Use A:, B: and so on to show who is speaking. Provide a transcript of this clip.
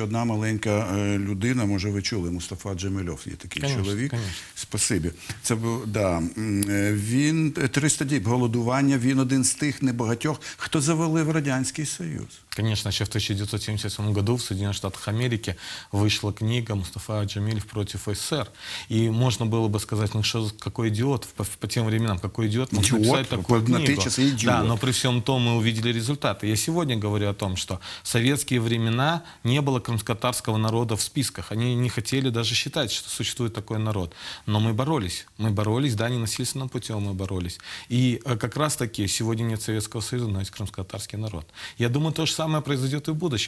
A: Одна маленька людина, може, ви чули, Мустафа Джемельов є такий конечно, чоловік. Конечно. Спасибі. Це був да. він 300 діб голодування. Він один з тих небагатьох, хто завалив Радянський Союз.
B: Конечно, ще в 1977 году в Соединенных Штатах Америки вышла книга Мустафа Джамилев против СССР. И можно было бы сказать, ну что, какой идиот, по, по тем временам, какой идиот мог идиот, написать такую книгу. Идиот. Да, но при всем том мы увидели результаты. Я сегодня говорю о том, что в советские времена не было крымскотарского народа в списках. Они не хотели даже считать, что существует такой народ. Но мы боролись. Мы боролись, да, не насильственным путем мы боролись. И э, как раз-таки сегодня нет Советского Союза, но есть крымскотарский народ. Я думаю, то же самое произойдет и в будущем.